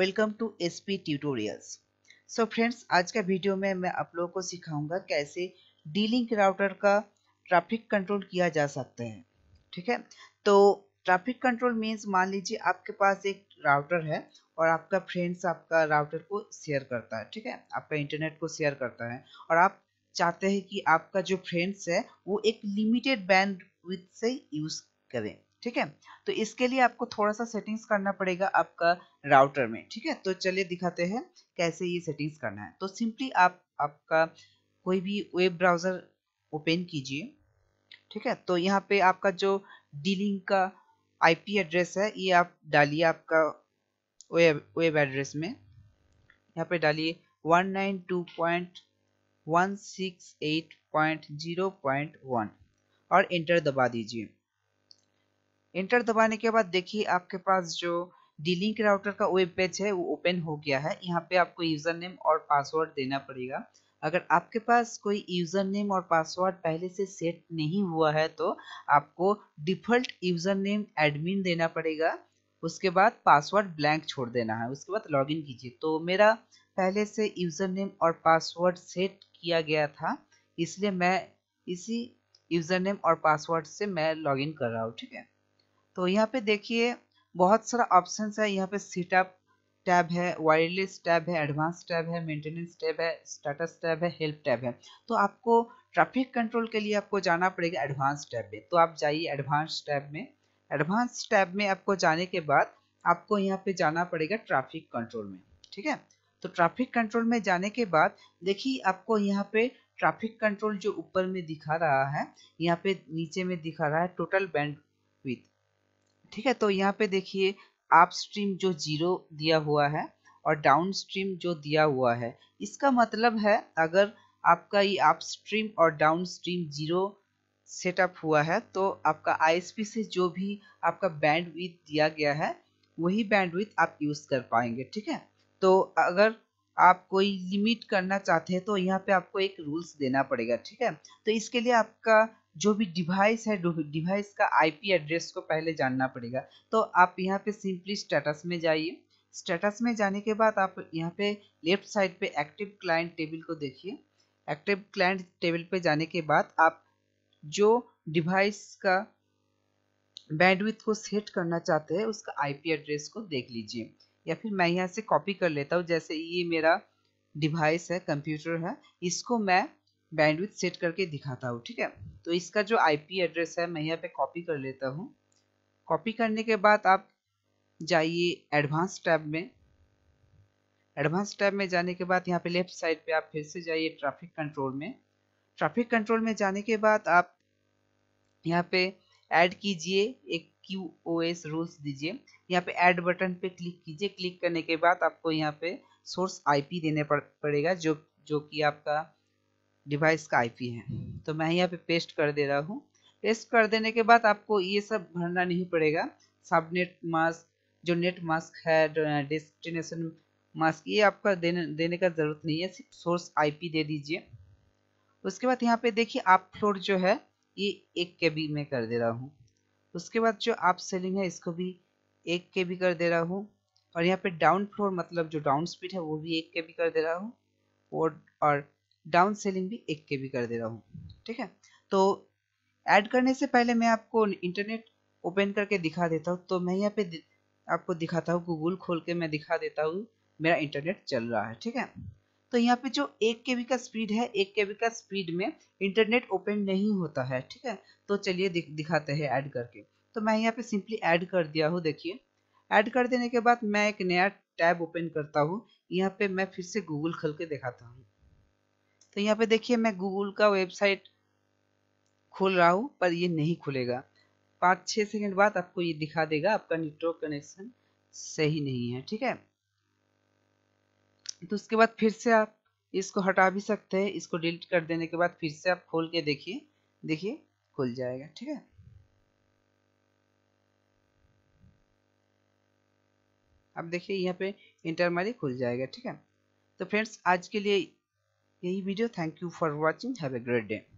welcome to S P tutorials so friends आज का video में मैं आप लोगों को सिखाऊंगा कैसे डीलिंग राउटर का ट्रैफिक कंट्रोल किया जा सकता है ठीक है तो ट्रैफिक कंट्रोल मीन्स मान लीजिए आपके पास एक राउटर है और आपका फ्रेंड्स आपका राउटर को शेयर करता है ठीक है आपका इंटरनेट को शेयर करता है और आप चाहते हैं कि आपका जो फ्रेंड्स है वो एक लिमिटेड बैंड से यूज़ करें ठीक है तो इसके लिए आपको थोड़ा सा सेटिंग्स करना पड़ेगा आपका राउटर में ठीक है तो चलिए दिखाते हैं कैसे ये सेटिंग्स करना है तो सिंपली आप आपका कोई भी वेब ब्राउज़र ओपन कीजिए ठीक है तो यहाँ पे आपका जो डीलिंग का आईपी एड्रेस है ये आप डालिए आपका वेब वेब एड्रेस में यहाँ पे डालिए 192.168.0.1 और एंटर दबा दीजिए इंटर दबाने के बाद देखिए आपके पास जो डी लिंक राउटर का वेब पेज है वो ओपन हो गया है यहाँ पे आपको यूज़र नेम और पासवर्ड देना पड़ेगा अगर आपके पास कोई यूज़र नेम और पासवर्ड पहले से सेट नहीं हुआ है तो आपको डिफ़ॉल्ट यूज़र नेम एडमिन देना पड़ेगा उसके बाद पासवर्ड ब्लैंक छोड़ देना है उसके बाद लॉगिन कीजिए तो मेरा पहले से यूज़र नेम और पासवर्ड सेट किया गया था इसलिए मैं इसी यूज़र नेम और पासवर्ड से मैं लॉगिन कर रहा हूँ ठीक है तो यहाँ पे देखिए बहुत सारा ऑप्शन है यहाँ पे सीटअप टैब है वायरलेस टैब है एडवांस टैब है मेंटेनेंस टैब है स्टेटस टैब है हेल्प टैब है तो आपको ट्रैफिक कंट्रोल के लिए आपको जाना पड़ेगा एडवांस टैब में तो आप जाइए एडवांस टैब में एडवांस टैब में आपको जाने के बाद आपको यहाँ पे जाना पड़ेगा ट्रैफिक कंट्रोल में ठीक है तो ट्रैफिक कंट्रोल में जाने के बाद देखिए आपको यहाँ पे ट्रैफिक कंट्रोल जो ऊपर में दिखा रहा है यहाँ पे नीचे में दिखा रहा है टोटल बैंड ठीक है तो यहाँ पे देखिए आप स्ट्रीम जो जीरो दिया हुआ है और डाउन स्ट्रीम जो दिया हुआ है इसका मतलब है अगर आपका ये आप स्ट्रीम और डाउन स्ट्रीम जीरो सेटअप हुआ है तो आपका आई से जो भी आपका बैंड दिया गया है वही बैंड आप यूज़ कर पाएंगे ठीक है तो अगर आप कोई लिमिट करना चाहते हैं तो यहाँ पे आपको एक रूल्स देना पड़ेगा ठीक है तो इसके लिए आपका जो भी डिवाइस है डिवाइस का आईपी एड्रेस को पहले जानना पड़ेगा तो आप यहाँ पे सिंपली स्टेटस में जाइए स्टेटस में जाने के बाद आप यहाँ पे लेफ्ट साइड पे एक्टिव क्लाइंट टेबल को देखिए एक्टिव क्लाइंट टेबल पे जाने के बाद आप जो डिवाइस का बैंडविथ को सेट करना चाहते हैं उसका आईपी एड्रेस को देख लीजिए या फिर मैं यहाँ से कॉपी कर लेता हूँ जैसे ये मेरा डिवाइस है कंप्यूटर है इसको मैं बैंडविथ सेट करके दिखाता हूँ ठीक है तो इसका जो आईपी एड्रेस है मैं यहाँ पे कॉपी कर लेता हूँ कॉपी करने के बाद आप जाइए एडवांस टैब में एडवांस टैब में जाने के बाद यहाँ पे लेफ्ट साइड पे आप फिर से जाइए ट्रैफिक कंट्रोल में ट्रैफिक कंट्रोल में जाने के बाद आप यहाँ पे ऐड कीजिए एक क्यू ओ एस रूल्स दीजिए यहाँ पे ऐड बटन पे क्लिक कीजिए क्लिक करने के बाद आपको यहाँ पे सोर्स आईपी देने पड़, पड़ेगा जो जो कि आपका डिवाइस का आईपी है तो मैं यहाँ पे पेस्ट कर दे रहा हूँ पेस्ट कर देने के बाद आपको ये सब भरना नहीं पड़ेगा सबनेट मास्क जो नेट मास्क है डेस्टिनेशन मास्क ये आपका देने देने का ज़रूरत नहीं है सिर्फ सोर्स आईपी दे दीजिए उसके बाद यहाँ पे देखिए आप फ्लोर जो है ये एक के बी में कर दे रहा हूँ उसके बाद जो आप सेलिंग है इसको भी एक के बी कर दे रहा हूँ और यहाँ पे डाउन फ्लोर मतलब जो डाउन स्पीड है वो भी एक के बी कर दे रहा हूँ और डाउन सेलिंग भी एक के भी कर दे रहा हूँ ठीक है तो ऐड करने से पहले मैं आपको इंटरनेट ओपन करके दिखा देता हूँ तो मैं यहाँ पे आपको दिखाता हूँ गूगल खोल के मैं दिखा देता हूँ मेरा इंटरनेट चल रहा है ठीक है तो यहाँ पे जो एक के का स्पीड है एक के का स्पीड में इंटरनेट ओपन नहीं होता है ठीक है तो चलिए दिख, दिखाते हैं ऐड करके तो मैं यहाँ पे सिंपली ऐड कर दिया हूँ देखिए ऐड कर देने के बाद मैं एक नया टैब ओपन करता हूँ यहाँ पे मैं फिर से गूगल खोल के दिखाता हूँ तो यहाँ पे देखिए मैं गूगल का वेबसाइट खोल रहा हूँ पर ये नहीं खुलेगा पाँच छः सेकेंड बाद आपको ये दिखा देगा आपका नेटवर्क कनेक्शन सही नहीं है ठीक है तो उसके बाद फिर से आप इसको हटा भी सकते हैं इसको डिलीट कर देने के बाद फिर से आप खोल के देखिए देखिए खुल जाएगा ठीक है अब देखिए यहाँ पे इंटर मारी खुल जाएगा ठीक है तो फ्रेंड्स आज के लिए Hey, video thank you for watching have a great day